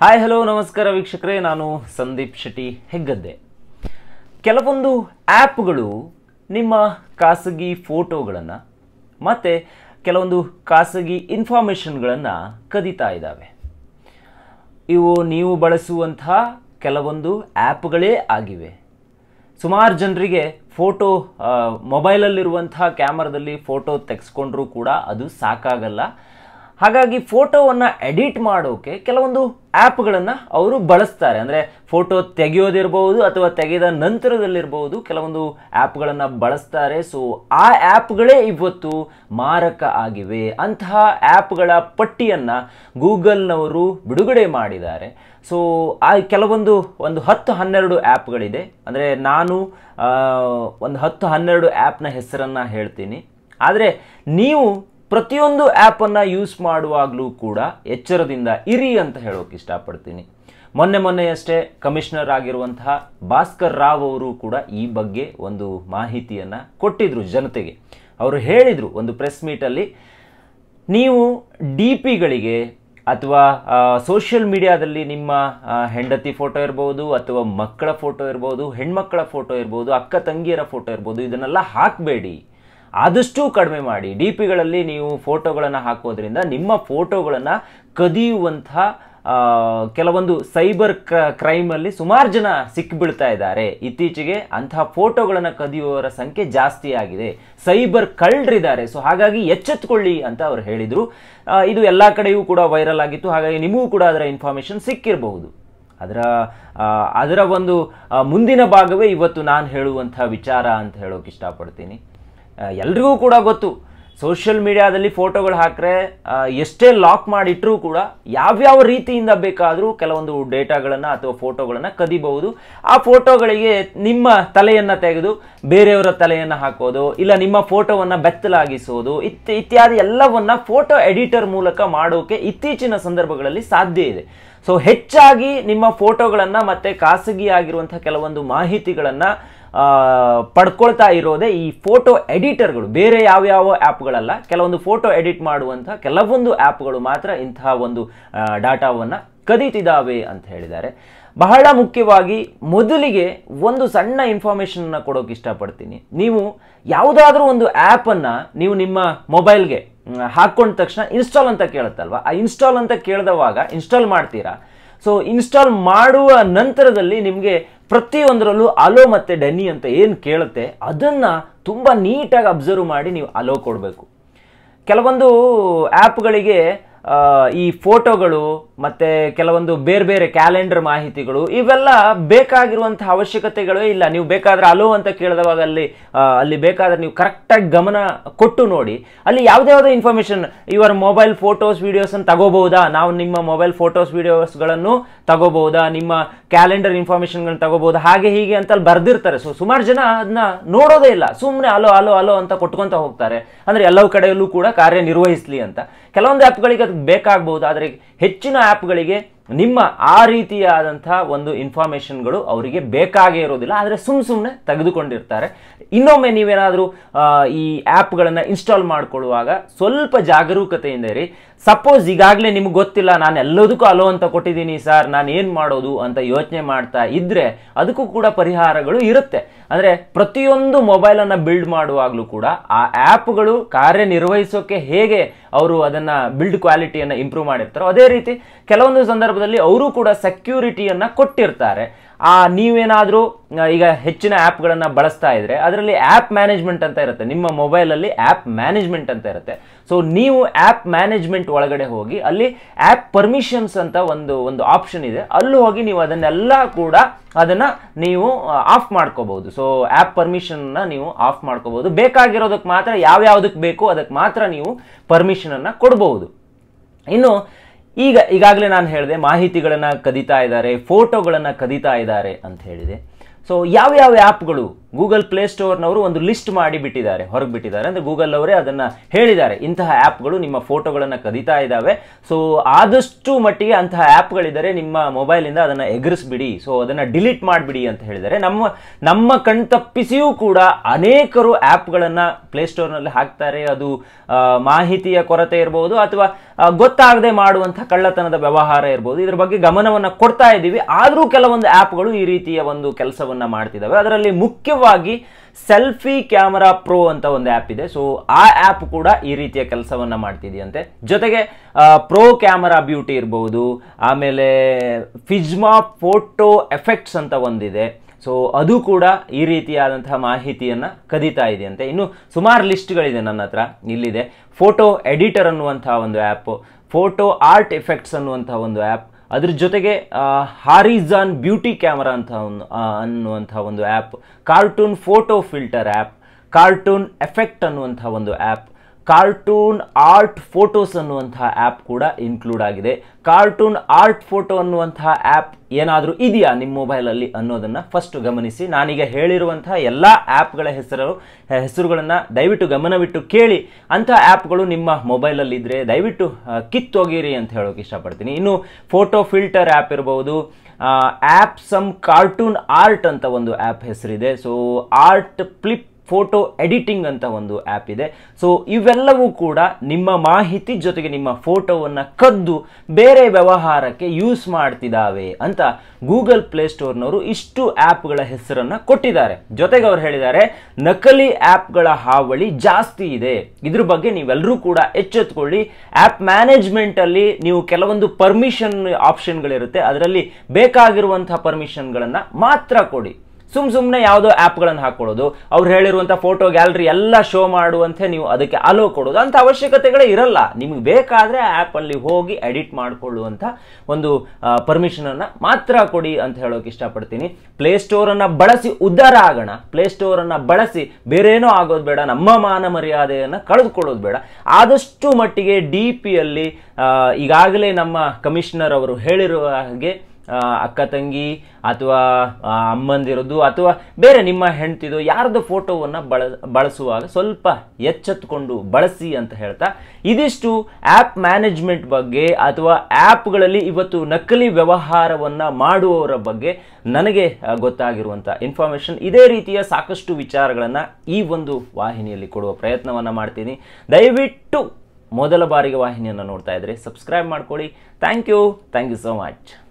hi hello ನಮಸ್ಕಾರ ವೀಕ್ಷಕರೇ ನಾನು ಸಂದೀಪ್ ಶೆಟ್ಟಿ ಹೆಗ್ಗದ್ದೆ ಕೆಲವೊಂದು ಆ್ಯಪ್ಗಳು ನಿಮ್ಮ ಖಾಸಗಿ ಫೋಟೋಗಳನ್ನು ಮತ್ತು ಕೆಲವೊಂದು ಖಾಸಗಿ ಇನ್ಫಾರ್ಮೇಷನ್ಗಳನ್ನು ಕದೀತಾ ಇದ್ದಾವೆ ಇವು ನೀವು ಬಳಸುವಂಥ ಕೆಲವೊಂದು ಆ್ಯಪ್ಗಳೇ ಆಗಿವೆ ಸುಮಾರು ಜನರಿಗೆ ಫೋಟೋ ಮೊಬೈಲಲ್ಲಿರುವಂಥ ಕ್ಯಾಮ್ರಾದಲ್ಲಿ ಫೋಟೋ ತೆಗೆಸ್ಕೊಂಡ್ರೂ ಕೂಡ ಅದು ಸಾಕಾಗಲ್ಲ ಹಾಗಾಗಿ ಫೋಟೋವನ್ನು ಎಡಿಟ್ ಮಾಡೋಕೆ ಕೆಲವೊಂದು ಆ್ಯಪ್ಗಳನ್ನು ಅವರು ಬಳಸ್ತಾರೆ ಅಂದರೆ ಫೋಟೋ ತೆಗೆಯೋದಿರ್ಬೋದು ಅಥವಾ ತೆಗೆದ ನಂತರದಲ್ಲಿರ್ಬೋದು ಕೆಲವೊಂದು ಆ್ಯಪ್ಗಳನ್ನು ಬಳಸ್ತಾರೆ ಸೊ ಆ ಆ್ಯಪ್ಗಳೇ ಇವತ್ತು ಮಾರಕ ಆಗಿವೆ ಅಂತಹ ಆ್ಯಪ್ಗಳ ಪಟ್ಟಿಯನ್ನು ಗೂಗಲ್ನವರು ಬಿಡುಗಡೆ ಮಾಡಿದ್ದಾರೆ ಸೊ ಆ ಕೆಲವೊಂದು ಒಂದು ಹತ್ತು ಹನ್ನೆರಡು ಆ್ಯಪ್ಗಳಿದೆ ಅಂದರೆ ನಾನು ಒಂದು ಹತ್ತು ಹನ್ನೆರಡು ಆ್ಯಪ್ನ ಹೆಸರನ್ನು ಹೇಳ್ತೀನಿ ಆದರೆ ನೀವು ಪ್ರತಿಯೊಂದು ಆ್ಯಪನ್ನು ಯೂಸ್ ಮಾಡುವಾಗಲೂ ಕೂಡ ಎಚ್ಚರದಿಂದ ಇರಿ ಅಂತ ಹೇಳೋಕೆ ಇಷ್ಟಪಡ್ತೀನಿ ಮೊನ್ನೆ ಮೊನ್ನೆಯಷ್ಟೇ ಕಮಿಷನರ್ ಆಗಿರುವಂತಹ ಭಾಸ್ಕರ್ ರಾವ್ ಅವರು ಕೂಡ ಈ ಬಗ್ಗೆ ಒಂದು ಮಾಹಿತಿಯನ್ನು ಕೊಟ್ಟಿದ್ರು ಜನತೆಗೆ ಅವರು ಹೇಳಿದರು ಒಂದು ಪ್ರೆಸ್ ಮೀಟಲ್ಲಿ ನೀವು ಡಿ ಪಿಗಳಿಗೆ ಅಥವಾ ಸೋಷಿಯಲ್ ಮೀಡಿಯಾದಲ್ಲಿ ನಿಮ್ಮ ಹೆಂಡತಿ ಫೋಟೋ ಇರ್ಬೋದು ಅಥವಾ ಮಕ್ಕಳ ಫೋಟೋ ಇರ್ಬೋದು ಹೆಣ್ಮಕ್ಕಳ ಫೋಟೋ ಇರ್ಬೋದು ಅಕ್ಕ ತಂಗಿಯರ ಫೋಟೋ ಇರ್ಬೋದು ಇದನ್ನೆಲ್ಲ ಹಾಕಬೇಡಿ ಆದಷ್ಟು ಕಡಿಮೆ ಮಾಡಿ ಡಿ ಪಿಗಳಲ್ಲಿ ನೀವು ಫೋಟೋಗಳನ್ನು ಹಾಕೋದ್ರಿಂದ ನಿಮ್ಮ ಫೋಟೋಗಳನ್ನು ಕದಿಯುವಂಥ ಕೆಲವೊಂದು ಸೈಬರ್ ಕ್ರೈಮಲ್ಲಿ ಸುಮಾರು ಜನ ಸಿಕ್ಕಿಬಿಡ್ತಾ ಇದ್ದಾರೆ ಇತ್ತೀಚೆಗೆ ಅಂತಹ ಫೋಟೋಗಳನ್ನು ಕದಿಯುವವರ ಸಂಖ್ಯೆ ಜಾಸ್ತಿ ಆಗಿದೆ ಸೈಬರ್ ಕಳ್ಳರಿದ್ದಾರೆ ಸೊ ಹಾಗಾಗಿ ಎಚ್ಚೆತ್ಕೊಳ್ಳಿ ಅಂತ ಅವರು ಹೇಳಿದರು ಇದು ಎಲ್ಲ ಕಡೆಯೂ ಕೂಡ ವೈರಲ್ ಆಗಿತ್ತು ಹಾಗಾಗಿ ನಿಮಗೂ ಕೂಡ ಅದರ ಇನ್ಫಾರ್ಮೇಷನ್ ಸಿಕ್ಕಿರಬಹುದು ಅದರ ಅದರ ಒಂದು ಮುಂದಿನ ಭಾಗವೇ ಇವತ್ತು ನಾನು ಹೇಳುವಂಥ ವಿಚಾರ ಅಂತ ಹೇಳೋಕೆ ಇಷ್ಟಪಡ್ತೀನಿ ಎಲ್ರಿಗೂ ಕೂಡ ಗೊತ್ತು ಸೋಷಿಯಲ್ ಮೀಡಿಯಾದಲ್ಲಿ ಫೋಟೋಗಳು ಹಾಕ್ರೆ ಎಷ್ಟೇ ಲಾಕ್ ಮಾಡಿಟ್ಟರೂ ಕೂಡ ಯಾವ್ಯಾವ ರೀತಿಯಿಂದ ಬೇಕಾದರೂ ಕೆಲವೊಂದು ಡೇಟಾಗಳನ್ನು ಅಥವಾ ಫೋಟೋಗಳನ್ನು ಕದಿಬಹುದು ಆ ಫೋಟೋಗಳಿಗೆ ನಿಮ್ಮ ತಲೆಯನ್ನು ತೆಗೆದು ಬೇರೆಯವರ ತಲೆಯನ್ನು ಹಾಕೋದು ಇಲ್ಲ ನಿಮ್ಮ ಫೋಟೋವನ್ನು ಬೆತ್ತಲಾಗಿಸೋದು ಇತ್ ಇತ್ಯಾದಿ ಎಲ್ಲವನ್ನು ಫೋಟೋ ಎಡಿಟರ್ ಮೂಲಕ ಮಾಡೋಕೆ ಇತ್ತೀಚಿನ ಸಂದರ್ಭಗಳಲ್ಲಿ ಸಾಧ್ಯ ಇದೆ ಸೊ ಹೆಚ್ಚಾಗಿ ನಿಮ್ಮ ಫೋಟೋಗಳನ್ನು ಮತ್ತು ಖಾಸಗಿಯಾಗಿರುವಂಥ ಕೆಲವೊಂದು ಮಾಹಿತಿಗಳನ್ನು ಪಡ್ಕೊಳ್ತಾ ಇರೋದೇ ಈ ಫೋಟೋ ಎಡಿಟರ್ಗಳು ಬೇರೆ ಯಾವ್ಯಾವ ಆ್ಯಪ್ಗಳಲ್ಲ ಕೆಲವೊಂದು ಫೋಟೋ ಎಡಿಟ್ ಮಾಡುವಂಥ ಕೆಲವೊಂದು ಆ್ಯಪ್ಗಳು ಮಾತ್ರ ಇಂತಹ ಒಂದು ಡಾಟಾವನ್ನು ಕದೀತಿದ್ದಾವೆ ಅಂತ ಹೇಳಿದ್ದಾರೆ ಬಹಳ ಮುಖ್ಯವಾಗಿ ಮೊದಲಿಗೆ ಒಂದು ಸಣ್ಣ ಇನ್ಫಾರ್ಮೇಷನನ್ನು ಕೊಡೋಕೆ ಇಷ್ಟಪಡ್ತೀನಿ ನೀವು ಯಾವುದಾದ್ರೂ ಒಂದು ಆ್ಯಪನ್ನು ನೀವು ನಿಮ್ಮ ಮೊಬೈಲ್ಗೆ ಹಾಕ್ಕೊಂಡ ತಕ್ಷಣ ಇನ್ಸ್ಟಾಲ್ ಅಂತ ಕೇಳುತ್ತಲ್ವ ಆ ಇನ್ಸ್ಟಾಲ್ ಅಂತ ಕೇಳಿದವಾಗ ಇನ್ಸ್ಟಾಲ್ ಮಾಡ್ತೀರಾ ಸೊ ಇನ್ಸ್ಟಾಲ್ ಮಾಡುವ ನಂತರದಲ್ಲಿ ನಿಮಗೆ ಪ್ರತಿಯೊಂದರಲ್ಲೂ ಅಲೋ ಮತ್ತು ಡೆನ್ನಿ ಅಂತ ಏನು ಕೇಳುತ್ತೆ ಅದನ್ನು ತುಂಬ ನೀಟಾಗಿ ಅಬ್ಸರ್ವ್ ಮಾಡಿ ನೀವು ಅಲೋ ಕೊಡಬೇಕು ಕೆಲವೊಂದು ಆ್ಯಪ್ಗಳಿಗೆ ಈ ಫೋಟೋಗಳು ಮತ್ತೆ ಕೆಲವೊಂದು ಬೇರೆ ಬೇರೆ ಕ್ಯಾಲೆಂಡರ್ ಮಾಹಿತಿಗಳು ಇವೆಲ್ಲ ಬೇಕಾಗಿರುವಂತಹ ಅವಶ್ಯಕತೆಗಳೇ ಇಲ್ಲ ನೀವು ಬೇಕಾದ್ರೆ ಅಲೋ ಅಂತ ಕೇಳಿದವಾಗ ಅಲ್ಲಿ ಅಲ್ಲಿ ಬೇಕಾದ್ರೆ ನೀವು ಕರೆಕ್ಟಾಗಿ ಗಮನ ಕೊಟ್ಟು ನೋಡಿ ಅಲ್ಲಿ ಯಾವುದೇ ಯಾವುದೇ ಇನ್ಫಾರ್ಮೇಷನ್ ಇವರ ಮೊಬೈಲ್ ಫೋಟೋಸ್ ವೀಡಿಯೋಸನ್ನು ತಗೋಬಹುದಾ ನಾವು ನಿಮ್ಮ ಮೊಬೈಲ್ ಫೋಟೋಸ್ ವೀಡಿಯೋಸ್ಗಳನ್ನು ತಗೋಬಹುದಾ ನಿಮ್ಮ ಕ್ಯಾಲೆಂಡರ್ ಇನ್ಫಾರ್ಮೇಷನ್ಗಳನ್ನ ತಗೋಬಹುದು ಹಾಗೆ ಹೀಗೆ ಅಂತ ಅಲ್ಲಿ ಬರೆದಿರ್ತಾರೆ ಸೊ ಸುಮಾರು ಜನ ಅದನ್ನ ನೋಡೋದೇ ಇಲ್ಲ ಸುಮ್ಮನೆ ಅಲೋ ಅಲೋ ಅಲೋ ಅಂತ ಕೊಟ್ಕೊತ ಹೋಗ್ತಾರೆ ಅಂದರೆ ಎಲ್ಲ ಕಡೆಯಲ್ಲೂ ಕೂಡ ಕಾರ್ಯನಿರ್ವಹಿಸ್ಲಿ ಅಂತ ಕೆಲವೊಂದು ಆ್ಯಪ್ಗಳಿಗೆ ಬೇಕಾಗಬಹುದು ಆದರೆ ಹೆಚ್ಚಿನ ಆ್ಯಪ್ಗಳಿಗೆ ನಿಮ್ಮ ಆ ರೀತಿಯಾದಂಥ ಒಂದು ಇನ್ಫಾರ್ಮೇಷನ್ಗಳು ಅವರಿಗೆ ಬೇಕಾಗೇ ಇರೋದಿಲ್ಲ ಆದರೆ ಸುಮ್ಮ ಸುಮ್ಮನೆ ತೆಗೆದುಕೊಂಡಿರ್ತಾರೆ ಇನ್ನೊಮ್ಮೆ ನೀವೇನಾದರೂ ಈ ಆ್ಯಪ್ಗಳನ್ನು ಇನ್ಸ್ಟಾಲ್ ಮಾಡಿಕೊಳ್ಳುವಾಗ ಸ್ವಲ್ಪ ಜಾಗರೂಕತೆಯಿಂದ ಇರಿ ಸಪೋಸ್ ಈಗಾಗಲೇ ನಿಮ್ಗೆ ಗೊತ್ತಿಲ್ಲ ನಾನು ಎಲ್ಲದಕ್ಕೂ ಅಲೋ ಅಂತ ಕೊಟ್ಟಿದ್ದೀನಿ ಸರ್ ನಾನು ಏನು ಮಾಡೋದು ಅಂತ ಯೋಚನೆ ಮಾಡ್ತಾ ಇದ್ದರೆ ಅದಕ್ಕೂ ಕೂಡ ಪರಿಹಾರಗಳು ಇರುತ್ತೆ ಅಂದರೆ ಪ್ರತಿಯೊಂದು ಮೊಬೈಲನ್ನು ಬಿಲ್ಡ್ ಮಾಡುವಾಗಲೂ ಕೂಡ ಆ ಆ್ಯಪ್ಗಳು ಕಾರ್ಯನಿರ್ವಹಿಸೋಕೆ ಹೇಗೆ ಅವರು ಅದನ್ನು ಬಿಲ್ಡ್ ಕ್ವಾಲಿಟಿಯನ್ನು ಇಂಪ್ರೂವ್ ಮಾಡಿರ್ತಾರೋ ಅದೇ ರೀತಿ ಕೆಲವೊಂದು ಸಂದರ್ಭ ಸಂದರ್ಭದಲ್ಲಿ ಅವರು ಕೂಡ ಸೆಕ್ಯೂರಿಟಿಯನ್ನು ಕೊಟ್ಟಿರ್ತಾರೆ ಆ ನೀವೇನಾದರೂ ಈಗ ಹೆಚ್ಚಿನ ಆ್ಯಪ್ಗಳನ್ನು ಬಳಸ್ತಾ ಇದ್ರೆ ಅದರಲ್ಲಿ ಆ್ಯಪ್ ಮ್ಯಾನೇಜ್ಮೆಂಟ್ ಅಂತ ಇರುತ್ತೆ ನಿಮ್ಮ ಮೊಬೈಲಲ್ಲಿ ಆ್ಯಪ್ ಮ್ಯಾನೇಜ್ಮೆಂಟ್ ಅಂತ ಇರುತ್ತೆ ಸೊ ನೀವು ಆ್ಯಪ್ ಮ್ಯಾನೇಜ್ಮೆಂಟ್ ಒಳಗಡೆ ಹೋಗಿ ಅಲ್ಲಿ ಆ್ಯಪ್ ಪರ್ಮಿಷನ್ಸ್ ಅಂತ ಒಂದು ಒಂದು ಆಪ್ಷನ್ ಇದೆ ಅಲ್ಲಿ ಹೋಗಿ ನೀವು ಅದನ್ನೆಲ್ಲ ಕೂಡ ಅದನ್ನು ನೀವು ಆಫ್ ಮಾಡ್ಕೋಬಹುದು ಸೊ ಆ್ಯಪ್ ಪರ್ಮಿಷನ್ನ ನೀವು ಆಫ್ ಮಾಡ್ಕೋಬಹುದು ಬೇಕಾಗಿರೋದಕ್ಕೆ ಮಾತ್ರ ಯಾವ್ಯಾವುದಕ್ಕೆ ಬೇಕು ಅದಕ್ಕೆ ಮಾತ್ರ ನೀವು ಪರ್ಮಿಷನನ್ನು ಕೊಡ್ಬೋದು ಇನ್ನು ಈಗ ಈಗಾಗಲೇ ನಾನು ಹೇಳಿದೆ ಮಾಹಿತಿಗಳನ್ನು ಕದೀತಾ ಇದ್ದಾರೆ ಫೋಟೋಗಳನ್ನು ಕದೀತಾ ಇದ್ದಾರೆ ಅಂತ ಹೇಳಿದೆ ಸೊ ಯಾವ್ಯಾವ ಆ್ಯಪ್ಗಳು ಗೂಗಲ್ ಪ್ಲೇ ಸ್ಟೋರ್ನವರು ಒಂದು ಲಿಸ್ಟ್ ಮಾಡಿ ಬಿಟ್ಟಿದ್ದಾರೆ ಹೊರಗೆ ಬಿಟ್ಟಿದ್ದಾರೆ ಅಂದರೆ ಗೂಗಲ್ ಅವರೇ ಅದನ್ನು ಹೇಳಿದ್ದಾರೆ ಇಂತಹ ಆ್ಯಪ್ಗಳು ನಿಮ್ಮ ಫೋಟೋಗಳನ್ನು ಕದೀತಾ ಇದ್ದಾವೆ ಸೊ ಆದಷ್ಟು ಮಟ್ಟಿಗೆ ಅಂತಹ ಆ್ಯಪ್ಗಳಿದ್ದರೆ ನಿಮ್ಮ ಮೊಬೈಲಿಂದ ಅದನ್ನು ಎಗರಿಸ್ಬಿಡಿ ಸೊ ಅದನ್ನು ಡಿಲೀಟ್ ಮಾಡಿಬಿಡಿ ಅಂತ ಹೇಳಿದ್ದಾರೆ ನಮ್ಮ ನಮ್ಮ ಕಣ್ತಪ್ಪಿಸಿಯೂ ಕೂಡ ಅನೇಕರು ಆ್ಯಪ್ಗಳನ್ನು ಪ್ಲೇಸ್ಟೋರ್ನಲ್ಲಿ ಹಾಕ್ತಾರೆ ಅದು ಮಾಹಿತಿಯ ಕೊರತೆ ಇರಬಹುದು ಅಥವಾ ಗೊತ್ತಾಗದೆ ಮಾಡುವಂಥ ಕಳ್ಳತನದ ವ್ಯವಹಾರ ಇರ್ಬೋದು ಇದ್ರ ಬಗ್ಗೆ ಗಮನವನ್ನು ಕೊಡ್ತಾ ಇದ್ದೀವಿ ಆದರೂ ಕೆಲವೊಂದು ಆ್ಯಪ್ಗಳು ಈ ರೀತಿಯ ಒಂದು ಕೆಲಸವನ್ನು ಮಾಡ್ತಿದ್ದಾವೆ ಅದರಲ್ಲಿ ಮುಖ್ಯವಾಗಿ ಮುಖ್ಯವಾಗಿ ಸೆಲ್ಫಿ ಕ್ಯಾಮರಾ ಪ್ರೋ ಅಂತ ಒಂದು ಆ್ಯಪ್ ಇದೆ ಸೊ ಆ ಆ್ಯಪ್ ಕೂಡ ಈ ರೀತಿಯ ಕೆಲಸವನ್ನು ಮಾಡ್ತಿದೆಯಂತೆ ಜೊತೆಗೆ ಪ್ರೋ ಕ್ಯಾಮರಾ ಬ್ಯೂಟಿ ಇರ್ಬೋದು ಆಮೇಲೆ ಫಿಜ್ಮಾ ಫೋಟೋ ಎಫೆಕ್ಟ್ಸ್ ಅಂತ ಒಂದಿದೆ ಸೊ ಅದು ಕೂಡ ಈ ರೀತಿಯಾದಂತಹ ಮಾಹಿತಿಯನ್ನು ಕದೀತಾ ಇದೆಯಂತೆ ಇನ್ನು ಸುಮಾರು ಲಿಸ್ಟ್ಗಳಿದೆ ನನ್ನ ಹತ್ರ ಇಲ್ಲಿದೆ ಫೋಟೋ ಎಡಿಟರ್ ಅನ್ನುವಂಥ ಒಂದು ಆ್ಯಪ್ ಫೋಟೋ ಆರ್ಟ್ ಎಫೆಕ್ಟ್ಸ್ ಅನ್ನುವಂಥ ಒಂದು ಆ್ಯಪ್ ಅದ್ರ ಜೊತೆಗೆ ಹಾರಿಜಾನ್ ಬ್ಯೂಟಿ ಕ್ಯಾಮರಾ ಅಂತ ಒಂದು ಅನ್ನುವಂಥ ಒಂದು app cartoon photo filter app cartoon effect ಅನ್ನುವಂಥ ಒಂದು ಆ್ಯಪ್ ಕಾರ್ಟೂನ್ ಆರ್ಟ್ ಫೋಟೋಸ್ ಅನ್ನುವಂತಹ ಆ್ಯಪ್ ಕೂಡ ಇನ್ಕ್ಲೂಡ್ ಆಗಿದೆ ಕಾರ್ಟೂನ್ ಆರ್ಟ್ ಫೋಟೋ ಅನ್ನುವಂತಹ ಆ್ಯಪ್ ಏನಾದರೂ ಇದೆಯಾ ನಿಮ್ಮ ಮೊಬೈಲಲ್ಲಿ ಅನ್ನೋದನ್ನು ಫಸ್ಟ್ ಗಮನಿಸಿ ನಾನೀಗ ಹೇಳಿರುವಂತಹ ಎಲ್ಲ ಆ್ಯಪ್ಗಳ ಹೆಸರು ಹೆಸರುಗಳನ್ನು ದಯವಿಟ್ಟು ಗಮನವಿಟ್ಟು ಕೇಳಿ ಅಂಥ ಆ್ಯಪ್ಗಳು ನಿಮ್ಮ ಇದ್ದರೆ ದಯವಿಟ್ಟು ಕಿತ್ತೋಗಿರಿ ಅಂತ ಹೇಳೋಕೆ ಇಷ್ಟಪಡ್ತೀನಿ ಇನ್ನು ಫೋಟೋ ಫಿಲ್ಟರ್ ಆ್ಯಪ್ ಇರಬಹುದು ಆ್ಯಪ್ ಸಮ್ ಕಾರ್ಟೂನ್ ಆರ್ಟ್ ಅಂತ ಒಂದು ಆ್ಯಪ್ ಹೆಸರಿದೆ so art flip photo editing ಅಂತ ಒಂದು ಆ್ಯಪ್ ಇದೆ ಸೊ ಇವೆಲ್ಲವೂ ಕೂಡ ನಿಮ್ಮ ಮಾಹಿತಿ ಜೊತೆಗೆ ನಿಮ್ಮ ಫೋಟೋವನ್ನು ಕದ್ದು ಬೇರೆ ವ್ಯವಹಾರಕ್ಕೆ ಯೂಸ್ ಮಾಡ್ತಿದ್ದಾವೆ ಅಂತ ಗೂಗಲ್ ಪ್ಲೇಸ್ಟೋರ್ನವರು ಇಷ್ಟು ಆ್ಯಪ್ಗಳ ಹೆಸರನ್ನು ಕೊಟ್ಟಿದ್ದಾರೆ ಜೊತೆಗೆ ಅವ್ರು ಹೇಳಿದ್ದಾರೆ ನಕಲಿ ಆ್ಯಪ್ಗಳ ಹಾವಳಿ ಜಾಸ್ತಿ ಇದೆ ಇದ್ರ ಬಗ್ಗೆ ನೀವೆಲ್ಲರೂ ಕೂಡ ಎಚ್ಚೆತ್ಕೊಳ್ಳಿ ಆ್ಯಪ್ ಮ್ಯಾನೇಜ್ಮೆಂಟಲ್ಲಿ ನೀವು ಕೆಲವೊಂದು ಪರ್ಮಿಷನ್ ಆಪ್ಷನ್ಗಳಿರುತ್ತೆ ಅದರಲ್ಲಿ ಬೇಕಾಗಿರುವಂತಹ ಪರ್ಮಿಷನ್ಗಳನ್ನು ಮಾತ್ರ ಕೊಡಿ ಸುಮ್ ಸುಮ್ಮನೆ ಯಾವುದೋ ಆ್ಯಪ್ಗಳನ್ನು ಹಾಕೊಳ್ಳೋದು ಅವ್ರು ಹೇಳಿರುವಂಥ ಫೋಟೋ ಗ್ಯಾಲರಿ ಎಲ್ಲ ಶೋ ಮಾಡುವಂತೆ ನೀವು ಅದಕ್ಕೆ ಅಲೋ ಕೊಡೋದು ಅಂಥ ಅವಶ್ಯಕತೆಗಳೇ ಇರಲ್ಲ ನಿಮಗೆ ಬೇಕಾದರೆ ಆ ಆ್ಯಪಲ್ಲಿ ಹೋಗಿ ಎಡಿಟ್ ಮಾಡಿಕೊಳ್ಳುವಂಥ ಒಂದು ಪರ್ಮಿಷನನ್ನು ಮಾತ್ರ ಕೊಡಿ ಅಂತ ಹೇಳೋಕೆ ಇಷ್ಟಪಡ್ತೀನಿ ಪ್ಲೇಸ್ಟೋರನ್ನು ಬಳಸಿ ಉದ್ಧಾರ ಆಗೋಣ ಪ್ಲೇಸ್ಟೋರನ್ನು ಬಳಸಿ ಬೇರೇನೋ ಆಗೋದು ಬೇಡ ನಮ್ಮ ಮಾನ ಮರ್ಯಾದೆಯನ್ನು ಕಳೆದುಕೊಳ್ಳೋದು ಬೇಡ ಆದಷ್ಟು ಮಟ್ಟಿಗೆ ಡಿ ಪಿಯಲ್ಲಿ ಈಗಾಗಲೇ ನಮ್ಮ ಕಮಿಷನರ್ ಅವರು ಹೇಳಿರುವ ಹಾಗೆ ಅಕ್ಕ ತಂಗಿ ಅಥವಾ ಅಮ್ಮಂದಿರೋದು ಅಥವಾ ಬೇರೆ ನಿಮ್ಮ ಹೆಂಡ್ತಿದು ಯಾರ್ದು ಫೋಟೋವನ್ನು ಬಳ ಬಳಸುವಾಗ ಸ್ವಲ್ಪ ಎಚ್ಚೆತ್ತುಕೊಂಡು ಬಳಸಿ ಅಂತ ಹೇಳ್ತಾ ಇದಿಷ್ಟು ಆ್ಯಪ್ ಮ್ಯಾನೇಜ್ಮೆಂಟ್ ಬಗ್ಗೆ ಅಥವಾ ಆ್ಯಪ್ಗಳಲ್ಲಿ ಇವತ್ತು ನಕಲಿ ವ್ಯವಹಾರವನ್ನು ಮಾಡುವವರ ಬಗ್ಗೆ ನನಗೆ ಗೊತ್ತಾಗಿರುವಂಥ ಇನ್ಫಾರ್ಮೇಷನ್ ಇದೇ ರೀತಿಯ ಸಾಕಷ್ಟು ವಿಚಾರಗಳನ್ನು ಈ ಒಂದು ವಾಹಿನಿಯಲ್ಲಿ ಕೊಡುವ ಪ್ರಯತ್ನವನ್ನು ಮಾಡ್ತೀನಿ ದಯವಿಟ್ಟು ಮೊದಲ ಬಾರಿಗೆ ವಾಹಿನಿಯನ್ನು ನೋಡ್ತಾ ಇದ್ರೆ ಸಬ್ಸ್ಕ್ರೈಬ್ ಮಾಡ್ಕೊಳ್ಳಿ thank you thank you so much